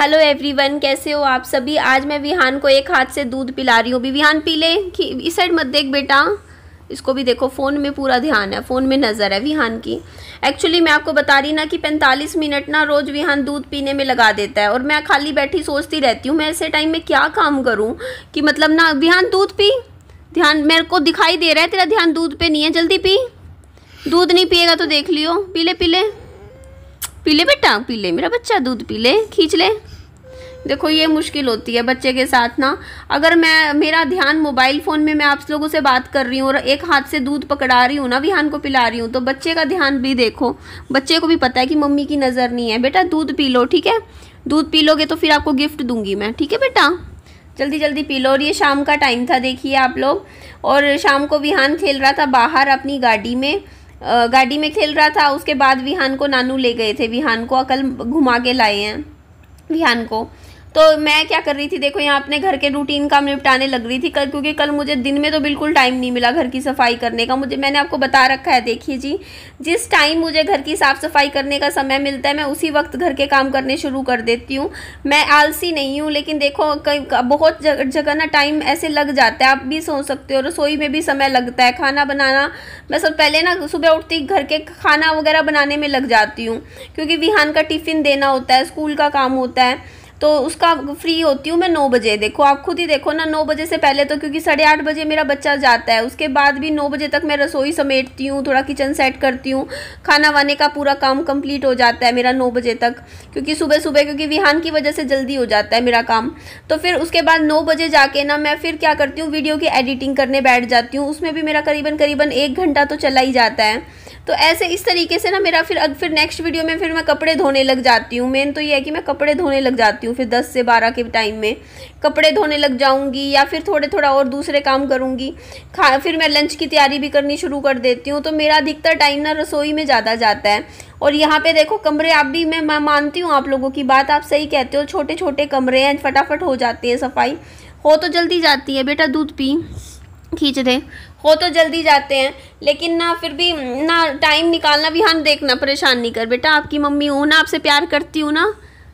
Hello everyone कैसे हो आप सभी आज मैं विहान को एक हाथ से दूध पिला रही हूँ भी विहान पी ले इस साइड मत देख बेटा इसको भी देखो फ़ोन में पूरा ध्यान है फ़ोन में नज़र है विहान की एक्चुअली मैं आपको बता रही ना कि 45 मिनट ना रोज़ विहान दूध पीने में लगा देता है और मैं खाली बैठी सोचती रहती हूँ मैं ऐसे टाइम में क्या काम करूँ कि मतलब ना विहान दूध पी ध्यान मेरे को दिखाई दे रहा है तेरा ध्यान दूध पे नहीं है जल्दी पी दूध नहीं पिएगा तो देख लियो पीले पीले पी ले बेटा पी ले मेरा बच्चा दूध पी ले खींच ले देखो ये मुश्किल होती है बच्चे के साथ ना अगर मैं मेरा ध्यान मोबाइल फ़ोन में मैं आप लोगों से बात कर रही हूँ और एक हाथ से दूध पकड़ा रही हूँ ना विहान को पिला रही हूँ तो बच्चे का ध्यान भी देखो बच्चे को भी पता है कि मम्मी की नज़र नहीं है बेटा दूध पी लो ठीक है दूध पी लोगे तो फिर आपको गिफ्ट दूंगी मैं ठीक है बेटा जल्दी जल्दी पी लो और ये शाम का टाइम था देखिए आप लोग और शाम को विहान खेल रहा था बाहर अपनी गाड़ी में गाड़ी में खेल रहा था उसके बाद विहान को नानू ले गए थे विहान को अकल घुमा के लाए हैं विहान को तो मैं क्या कर रही थी देखो यहाँ अपने घर के रूटीन काम निपटाने लग रही थी कल क्योंकि कल मुझे दिन में तो बिल्कुल टाइम नहीं मिला घर की सफाई करने का मुझे मैंने आपको बता रखा है देखिए जी जिस टाइम मुझे घर की साफ़ सफाई करने का समय मिलता है मैं उसी वक्त घर के काम करने शुरू कर देती हूँ मैं आलसी नहीं हूँ लेकिन देखो बहुत जगह ना टाइम ऐसे लग जाता है आप भी सो सकते हो रसोई में भी समय लगता है खाना बनाना मैं सब पहले ना सुबह उठती घर के खाना वगैरह बनाने में लग जाती हूँ क्योंकि विहान का टिफ़िन देना होता है स्कूल का काम होता है तो उसका फ्री होती हूँ मैं नौ बजे देखो आप खुद ही देखो ना नौ बजे से पहले तो क्योंकि साढ़े आठ बजे मेरा बच्चा जाता है उसके बाद भी नौ बजे तक मैं रसोई समेटती हूँ थोड़ा किचन सेट करती हूँ खाना वाने का पूरा काम कंप्लीट हो जाता है मेरा नौ बजे तक क्योंकि सुबह सुबह क्योंकि विहान की वजह से जल्दी हो जाता है मेरा काम तो फिर उसके बाद नौ बजे जाके ना मैं फिर क्या करती हूँ वीडियो की एडिटिंग करने बैठ जाती हूँ उसमें भी मेरा करीबन करीबन एक घंटा तो चला ही जाता है तो ऐसे इस तरीके से ना मेरा फिर अग फिर नेक्स्ट वीडियो में फिर मैं कपड़े धोने लग जाती हूँ मेन तो ये है कि मैं कपड़े धोने लग जाती हूँ फिर दस से बारह के टाइम में कपड़े धोने लग जाऊँगी या फिर थोड़े थोड़ा और दूसरे काम करूँगी खा फिर मैं लंच की तैयारी भी करनी शुरू कर देती हूँ तो मेरा अधिकतर टाइम ना रसोई में ज़्यादा जाता है और यहाँ पे देखो कमरे आप भी मैं मानती हूँ आप लोगों की बात आप सही कहते हो छोटे छोटे कमरे हैं फटाफट हो जाती है सफाई हो तो जल्दी जाती है बेटा दूध पी खींच दे वो तो जल्दी जाते हैं लेकिन ना फिर भी ना टाइम निकालना भी हम हाँ, देखना परेशान नहीं कर बेटा आपकी मम्मी हूँ ना आपसे प्यार करती हूँ ना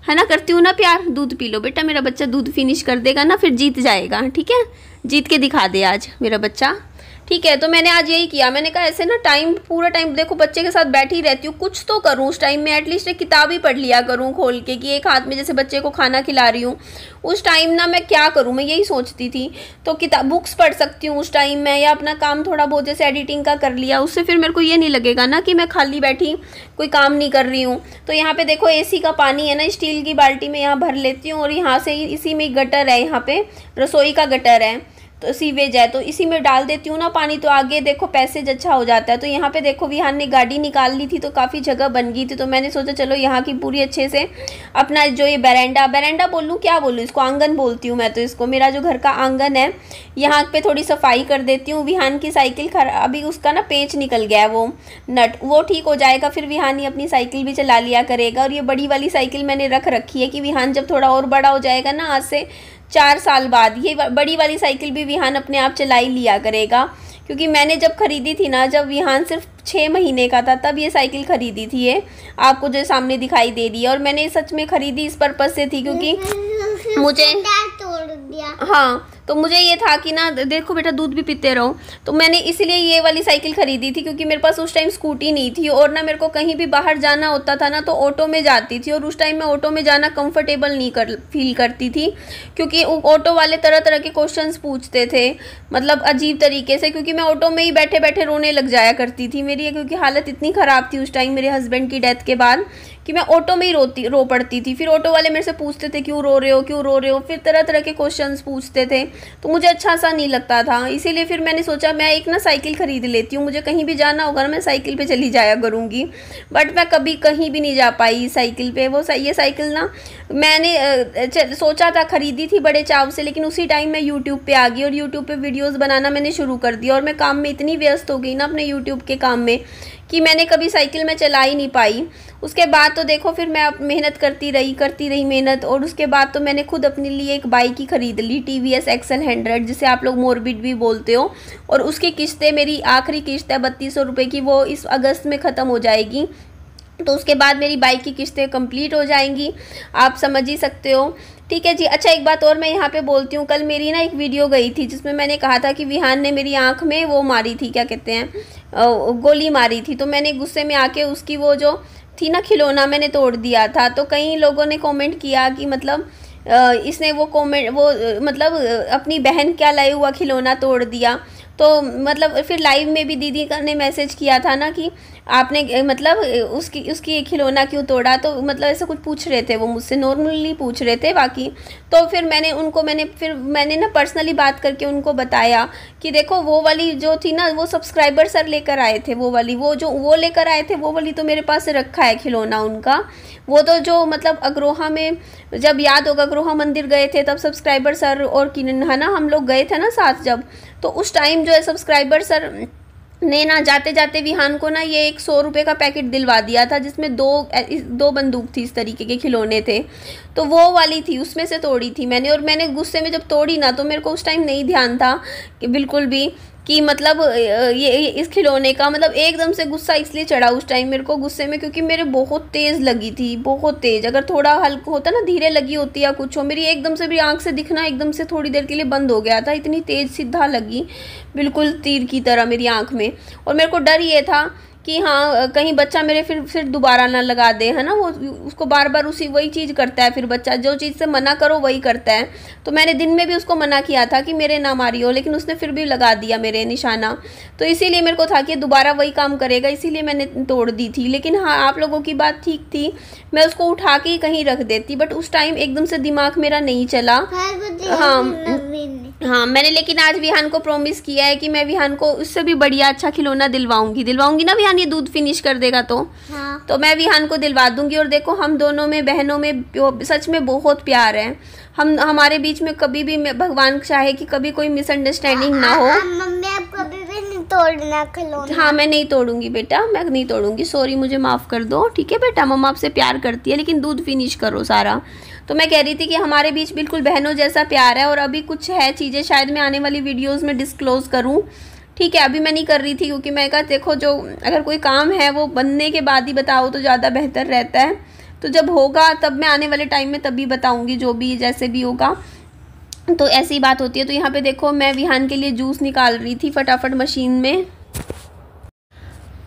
है ना करती हूँ ना प्यार दूध पी लो बेटा मेरा बच्चा दूध फिनिश कर देगा ना फिर जीत जाएगा ठीक है जीत के दिखा दे आज मेरा बच्चा ठीक है तो मैंने आज यही किया मैंने कहा ऐसे ना टाइम पूरा टाइम देखो बच्चे के साथ बैठी रहती हूँ कुछ तो करूँ उस टाइम में एटलीस्ट एक किताब ही पढ़ लिया करूँ खोल के कि एक हाथ में जैसे बच्चे को खाना खिला रही हूँ उस टाइम ना मैं क्या करूँ मैं यही सोचती थी तो किताब बुक्स पढ़ सकती हूँ उस टाइम में या अपना काम थोड़ा बहुत जैसे एडिटिंग का कर लिया उससे फिर मेरे को ये नहीं लगेगा ना कि मैं खाली बैठी कोई काम नहीं कर रही हूँ तो यहाँ पर देखो ए का पानी है ना स्टील की बाल्टी में यहाँ भर लेती हूँ और यहाँ से इसी में गटर है यहाँ पर रसोई का गटर है तो सीवेज है तो इसी में डाल देती हूँ ना पानी तो आगे देखो पैसेज अच्छा हो जाता है तो यहाँ पे देखो विहान ने गाड़ी निकाल ली थी तो काफ़ी जगह बन गई थी तो मैंने सोचा चलो यहाँ की पूरी अच्छे से अपना जो ये बरेंडा बेरेंडा बोलूँ क्या बोलूँ इसको आंगन बोलती हूँ मैं तो इसको मेरा जो घर का आंगन है यहाँ पर थोड़ी सफाई कर देती हूँ विहान की साइकिल खरा अभी उसका ना पेच निकल गया है वो नट वो ठीक हो जाएगा फिर विहान ही अपनी साइकिल भी चला लिया करेगा और ये बड़ी वाली साइकिल मैंने रख रखी है कि विहान जब थोड़ा और बड़ा हो जाएगा ना आज से चार साल बाद ये बड़ी वाली साइकिल भी विहान अपने आप चला ही लिया करेगा क्योंकि मैंने जब ख़रीदी थी ना जब विहान सिर्फ छः महीने का था तब ये साइकिल ख़रीदी थी ये आपको जो सामने दिखाई दे रही है और मैंने सच में ख़रीदी इस पर्पज़ से थी क्योंकि मुझे हाँ तो मुझे ये था कि ना देखो बेटा दूध भी पीते रहो तो मैंने इसलिए ये वाली साइकिल ख़रीदी थी क्योंकि मेरे पास उस टाइम स्कूटी नहीं थी और ना मेरे को कहीं भी बाहर जाना होता था ना तो ऑटो में जाती थी और उस टाइम मैं ऑटो में जाना कंफर्टेबल नहीं कर फील करती थी क्योंकि ऑटो वाले तरह तरह के क्वेश्चन पूछते थे मतलब अजीब तरीके से क्योंकि मैं ऑटो में ही बैठे बैठे रोने लग जाया करती थी मेरी क्योंकि हालत इतनी ख़राब थी उस टाइम मेरे हस्बैंड की डेथ के बाद कि मैं ऑटो में ही रोती रो पड़ती थी फिर ऑटो वाले मेरे से पूछते थे क्यों रो रहे हो क्यों रो रहे हो फिर तरह तरह के क्वेश्चंस पूछते थे तो मुझे अच्छा सा नहीं लगता था इसीलिए फिर मैंने सोचा मैं एक ना साइकिल ख़रीद लेती हूँ मुझे कहीं भी जाना होगा ना मैं साइकिल पर चली जाया करूँगी बट मैं कभी कहीं भी नहीं जा पाई साइकिल पर वो ये साइकिल ना मैंने सोचा था ख़रीदी थी बड़े चाव से लेकिन उसी टाइम मैं यूट्यूब पर आ गई और यूट्यूब पर वीडियोज़ बनाना मैंने शुरू कर दिया और मैं काम में इतनी व्यस्त हो गई ना अपने यूट्यूब के काम में कि मैंने कभी साइकिल में चला ही नहीं पाई उसके बाद तो देखो फिर मैं मेहनत करती रही करती रही मेहनत और उसके बाद तो मैंने खुद अपने लिए एक बाइक ही ख़रीद ली T V S XL hundred जिसे आप लोग मोरबिड भी बोलते हो और उसकी किस्तें मेरी आखिरी किस्त है बत्तीस सौ रुपये की वो इस अगस्त में ख़त्म हो जाएगी तो उसके बाद मेरी बाइक की किस्तें कंप्लीट हो जाएंगी आप समझ ही सकते हो ठीक है जी अच्छा एक बात और मैं यहाँ पे बोलती हूँ कल मेरी ना एक वीडियो गई थी जिसमें मैंने कहा था कि विहान ने मेरी आँख में वो मारी थी क्या कहते हैं गोली मारी थी तो मैंने गुस्से में आके उसकी वो जो थी ना खिलौना मैंने तोड़ दिया था तो कई लोगों ने कमेंट किया कि मतलब इसने वो कमेंट वो मतलब अपनी बहन क्या लाए हुआ खिलौना तोड़ दिया तो मतलब फिर लाइव में भी दीदी ने मैसेज किया था ना कि आपने मतलब उसकी उसकी खिलौना क्यों तोड़ा तो मतलब ऐसे कुछ पूछ रहे थे वो मुझसे नॉर्मली पूछ रहे थे बाकी तो फिर मैंने उनको मैंने फिर मैंने ना पर्सनली बात करके उनको बताया कि देखो वो वाली जो थी ना वो सब्सक्राइबर सर लेकर आए थे वो वाली वो जो वो लेकर आए थे वो वाली तो मेरे पास रखा है खिलौना उनका वो तो जो मतलब अग्रोहा में जब याद होगा अग्रोहा मंदिर गए थे तब सब्सक्राइबर सर और है ना हम लोग गए थे ना साथ जब तो उस टाइम जो है सब्सक्राइबर सर ने ना जाते जाते विहान को ना ये एक सौ रुपये का पैकेट दिलवा दिया था जिसमें दो दो बंदूक थी इस तरीके के खिलौने थे तो वो वाली थी उसमें से तोड़ी थी मैंने और मैंने गुस्से में जब तोड़ी ना तो मेरे को उस टाइम नहीं ध्यान था कि बिल्कुल भी कि मतलब ये इस खिलौने का मतलब एकदम से गुस्सा इसलिए चढ़ा उस टाइम मेरे को गुस्से में क्योंकि मेरे बहुत तेज़ लगी थी बहुत तेज़ अगर थोड़ा हल्क होता ना धीरे लगी होती या कुछ हो मेरी एकदम से मेरी आँख से दिखना एकदम से थोड़ी देर के लिए बंद हो गया था इतनी तेज़ सीधा लगी बिल्कुल तीर की तरह मेरी आँख में और मेरे को डर ये था कि हाँ कहीं बच्चा मेरे फिर फिर दोबारा ना लगा दे है ना वो उसको बार बार उसी वही चीज़ करता है फिर बच्चा जो चीज़ से मना करो वही करता है तो मैंने दिन में भी उसको मना किया था कि मेरे ना मारियो लेकिन उसने फिर भी लगा दिया मेरे निशाना तो इसीलिए मेरे को था कि दोबारा वही काम करेगा इसीलिए मैंने तोड़ दी थी लेकिन हाँ आप लोगों की बात ठीक थी मैं उसको उठा के कहीं रख देती बट उस टाइम एकदम से दिमाग मेरा नहीं चला हाँ हाँ मैंने लेकिन आज विहान को प्रोमिस किया है कि मैं विहान को उससे भी बढ़िया अच्छा खिलौना दिलवाऊंगी दिलवाऊंगी ना विहान ये दूध फिनिश कर देगा तो हाँ। तो मैं विहान को दिलवा दूंगी और देखो हम दोनों में बहनों में सच में बहुत प्यार है हम हमारे बीच में कभी भी भगवान चाहे कि कभी कोई मिसअंडरस्टैंडिंग ना हो नहीं तोड़ना हाँ मैं नहीं तोड़ूंगी बेटा मैं नहीं तोड़ूंगी सॉरी मुझे माफ़ कर दो ठीक है बेटा मम्मा आपसे प्यार करती है लेकिन दूध फिनिश करो सारा तो मैं कह रही थी कि हमारे बीच बिल्कुल बहनों जैसा प्यार है और अभी कुछ है चीज़ें शायद मैं आने वाली वीडियोज़ में डिस्क्लोज़ करूँ ठीक है अभी मैं नहीं कर रही थी क्योंकि मैं कहा देखो जो अगर कोई काम है वो बनने के बाद ही बताओ तो ज़्यादा बेहतर रहता है तो जब होगा तब मैं आने वाले टाइम में तभी बताऊँगी जो भी जैसे भी होगा तो ऐसी बात होती है तो यहाँ पर देखो मैं विहान के लिए जूस निकाल रही थी फटाफट मशीन में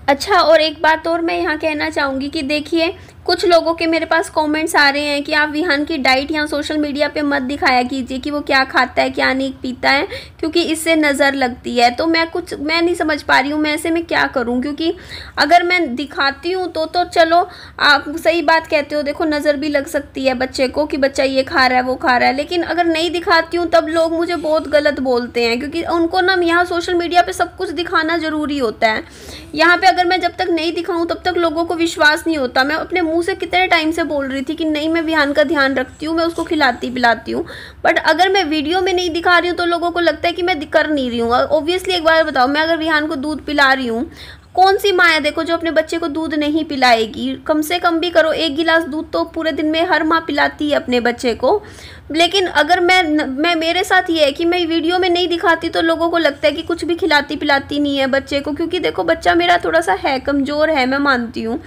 अच्छा और एक बात और मैं यहाँ कहना चाहूँगी कि देखिए कुछ लोगों के मेरे पास कमेंट्स आ रहे हैं कि आप विहान की डाइट यहाँ सोशल मीडिया पे मत दिखाया कीजिए कि वो क्या खाता है क्या नहीं पीता है क्योंकि इससे नज़र लगती है तो मैं कुछ मैं नहीं समझ पा रही हूँ मैं ऐसे में क्या करूँ क्योंकि अगर मैं दिखाती हूँ तो तो चलो आप सही बात कहते हो देखो नज़र भी लग सकती है बच्चे को कि बच्चा ये खा रहा है वो खा रहा है लेकिन अगर नहीं दिखाती हूँ तब लोग मुझे बहुत गलत बोलते हैं क्योंकि उनको ना यहाँ सोशल मीडिया पर सब कुछ दिखाना ज़रूरी होता है यहाँ पर अगर मैं जब तक नहीं दिखाऊं तब तक लोगों को विश्वास नहीं होता मैं अपने मुंह से कितने टाइम से बोल रही थी कि नहीं मैं विहान का ध्यान रखती हूँ मैं उसको खिलाती पिलाती हूँ बट अगर मैं वीडियो में नहीं दिखा रही हूँ तो लोगों को लगता है कि मैं कर नहीं रही हूँ ऑब्वियसली एक बार बताओ मैं अगर विहान को दूध पिला रही हूँ कौन सी माँ है देखो जो अपने बच्चे को दूध नहीं पिलाएगी कम से कम भी करो एक गिलास दूध तो पूरे दिन में हर माँ पिलाती है अपने बच्चे को लेकिन अगर मैं मैं मेरे साथ ये है कि मैं वीडियो में नहीं दिखाती तो लोगों को लगता है कि कुछ भी खिलाती पिलाती नहीं है बच्चे को क्योंकि देखो बच्चा मेरा थोड़ा सा है कमज़ोर है मैं मानती हूँ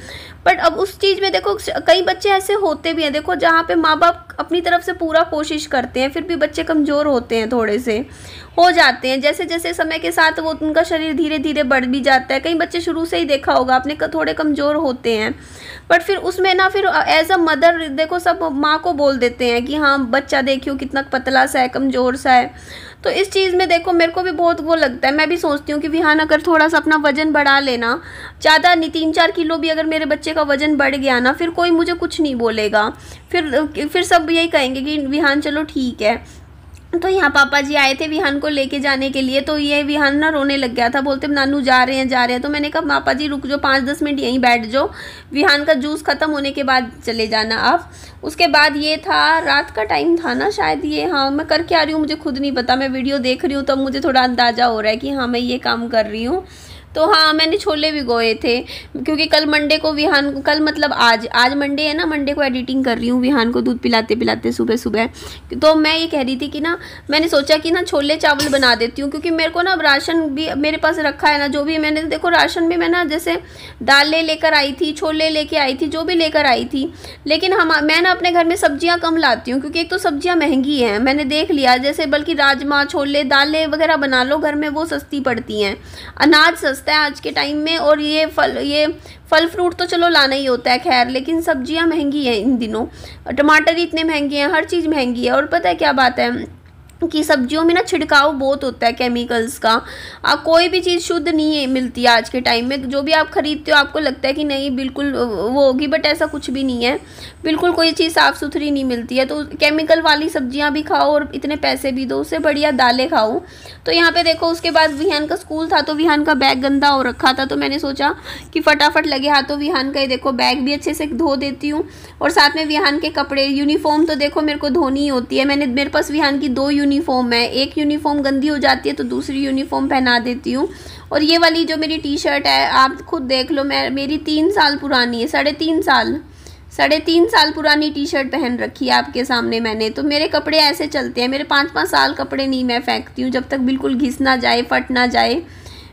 बट अब उस चीज़ में देखो कई बच्चे ऐसे होते भी हैं देखो जहाँ पे माँ बाप अपनी तरफ से पूरा कोशिश करते हैं फिर भी बच्चे कमज़ोर होते हैं थोड़े से हो जाते हैं जैसे जैसे समय के साथ वो उनका शरीर धीरे धीरे बढ़ भी जाता है कई बच्चे शुरू से ही देखा होगा अपने थोड़े कमज़ोर होते हैं बट फिर उसमें ना फिर एज अ मदर देखो सब माँ को बोल देते हैं कि हाँ बच्चा देखियो कितना पतला सा है कमज़ोर सा है तो इस चीज़ में देखो मेरे को भी बहुत वो लगता है मैं भी सोचती हूँ कि विहान अगर थोड़ा सा अपना वजन बढ़ा लेना ज़्यादा नहीं तीन चार किलो भी अगर मेरे बच्चे का वजन बढ़ गया ना फिर कोई मुझे कुछ नहीं बोलेगा फिर फिर सब यही कहेंगे कि विहान चलो ठीक है तो यहाँ पापा जी आए थे विहान को लेके जाने के लिए तो ये विहान ना रोने लग गया था बोलते नानू जा रहे हैं जा रहे हैं तो मैंने कहा पापा जी रुक जाओ पाँच दस मिनट यहीं बैठ जाओ विहान का जूस ख़त्म होने के बाद चले जाना आप उसके बाद ये था रात का टाइम था ना शायद ये हाँ मैं करके आ रही हूँ मुझे खुद नहीं पता मैं वीडियो देख रही हूँ तब तो मुझे थोड़ा अंदाज़ा हो रहा है कि हाँ मैं ये काम कर रही हूँ तो हाँ मैंने छोले भिगोए थे क्योंकि कल मंडे को विहान को कल मतलब आज आज मंडे है ना मंडे को एडिटिंग कर रही हूँ विहान को दूध पिलाते पिलाते सुबह सुबह तो मैं ये कह रही थी कि ना मैंने सोचा कि ना छोले चावल बना देती हूँ क्योंकि मेरे को ना राशन भी मेरे पास रखा है ना जो भी मैंने देखो राशन भी मैं ना जैसे दालें लेकर आई थी छोले लेके आई थी जो भी लेकर आई थी लेकिन हम मैं ना अपने घर में सब्जियाँ कम लाती हूँ क्योंकि एक तो सब्जियाँ महंगी हैं मैंने देख लिया जैसे बल्कि राजमा छोले दालें वगैरह बना लो घर में वो सस्ती पड़ती हैं अनाज सस्ता है आज के टाइम में और ये फल ये फल फ्रूट तो चलो लाना ही होता है खैर लेकिन सब्जियां महंगी हैं इन दिनों टमाटर इतने महंगे हैं हर चीज़ महंगी है और पता है क्या बात है कि सब्जियों में ना छिड़काव बहुत होता है केमिकल्स का आ, कोई भी चीज़ शुद्ध नहीं है मिलती है आज के टाइम में जो भी आप ख़रीदते हो आपको लगता है कि नहीं बिल्कुल वो होगी बट ऐसा कुछ भी नहीं है बिल्कुल कोई चीज़ साफ़ सुथरी नहीं मिलती है तो केमिकल वाली सब्जियां भी खाओ और इतने पैसे भी दो उससे बढ़िया दालें खाओ तो यहाँ पर देखो उसके बाद विहान का स्कूल था तो विहान का बैग गंदा हो रखा था तो मैंने सोचा कि फटाफट लगे हाथों तो विहान का ये देखो बैग भी अच्छे से धो देती हूँ और साथ में विहान के कपड़े यूनिफॉर्म तो देखो मेरे को धोनी होती है मैंने मेरे पास विहान की दो यूनिफॉर्म है एक यूनिफॉर्म गंदी हो जाती है तो दूसरी यूनिफॉर्म पहना देती हूँ और ये वाली जो मेरी टी शर्ट है आप खुद देख लो मैं मेरी तीन साल पुरानी है साढ़े तीन साल साढ़े तीन साल पुरानी टी शर्ट पहन रखी है आपके सामने मैंने तो मेरे कपड़े ऐसे चलते हैं मेरे पाँच पाँच साल कपड़े नहीं मैं फेंकती हूँ जब तक बिल्कुल घिस ना जाए फट ना जाए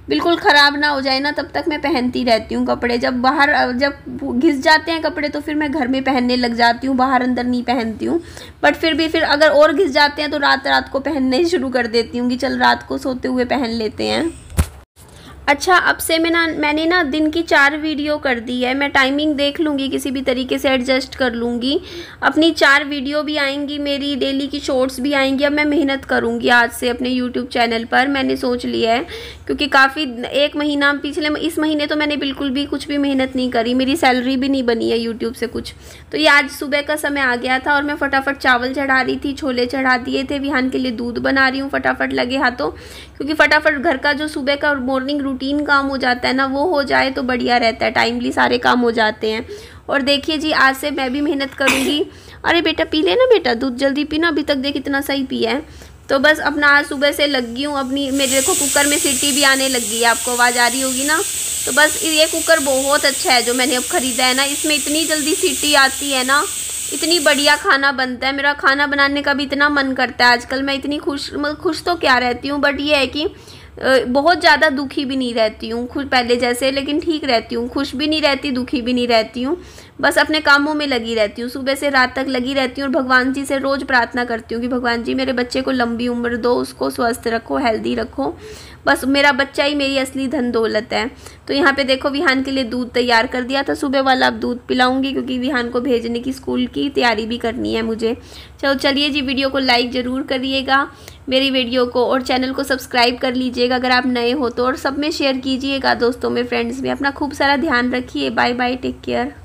बिल्कुल ख़राब ना हो जाए ना तब तक मैं पहनती रहती हूँ कपड़े जब बाहर जब घिस जाते हैं कपड़े तो फिर मैं घर में पहनने लग जाती हूँ बाहर अंदर नहीं पहनती हूँ बट फिर भी फिर अगर और घिस जाते हैं तो रात रात को पहनने शुरू कर देती हूँ कि चल रात को सोते हुए पहन लेते हैं अच्छा अब से मैं ना मैंने ना दिन की चार वीडियो कर दी है मैं टाइमिंग देख लूँगी किसी भी तरीके से एडजस्ट कर लूँगी अपनी चार वीडियो भी आएंगी मेरी डेली की शॉर्ट्स भी आएंगी अब मैं मेहनत करूँगी आज से अपने यूट्यूब चैनल पर मैंने सोच लिया है क्योंकि काफ़ी एक महीना पिछले इस महीने तो मैंने बिल्कुल भी कुछ भी मेहनत नहीं करी मेरी सैलरी भी नहीं बनी है यूट्यूब से कुछ तो ये आज सुबह का समय आ गया था और मैं फटाफट चावल चढ़ा रही थी छोले चढ़ा दिए थे विहान के लिए दूध बना रही हूँ फटाफट लगे हाथों क्योंकि फटाफट घर का जो सुबह का मॉर्निंग रूटीन काम हो जाता है ना वो हो जाए तो बढ़िया रहता है टाइमली सारे काम हो जाते हैं और देखिए जी आज से मैं भी मेहनत करूँगी अरे बेटा पी लेना बेटा दूध जल्दी पीना अभी तक देख इतना सही पिया है तो बस अपना आज सुबह से लगी हूँ अपनी मेरे देखो कुकर में सीटी भी आने लगी है आपको आवाज़ आ रही होगी ना तो बस ये कुकर बहुत अच्छा है जो मैंने अब ख़रीदा है ना इसमें इतनी जल्दी सीटी आती है ना इतनी बढ़िया खाना बनता है मेरा खाना बनाने का भी इतना मन करता है आजकल मैं इतनी खुश मतलब खुश तो क्या रहती हूँ बट ये है कि बहुत ज़्यादा दुखी भी नहीं रहती हूँ खुद पहले जैसे लेकिन ठीक रहती हूँ खुश भी नहीं रहती दुखी भी नहीं रहती हूँ बस अपने कामों में लगी रहती हूँ सुबह से रात तक लगी रहती हूँ और भगवान जी से रोज़ प्रार्थना करती हूँ कि भगवान जी मेरे बच्चे को लंबी उम्र दो उसको स्वस्थ रखो हेल्दी रखो बस मेरा बच्चा ही मेरी असली धन दौलत है तो यहाँ पे देखो विहान के लिए दूध तैयार कर दिया था सुबह वाला अब दूध पिलाऊंगी क्योंकि विहान को भेजने की स्कूल की तैयारी भी करनी है मुझे चलो चलिए जी वीडियो को लाइक ज़रूर करिएगा मेरी वीडियो को और चैनल को सब्सक्राइब कर लीजिएगा अगर आप नए हो तो और सब में शेयर कीजिएगा दोस्तों में फ्रेंड्स में अपना खूब सारा ध्यान रखिए बाय बाय टेक केयर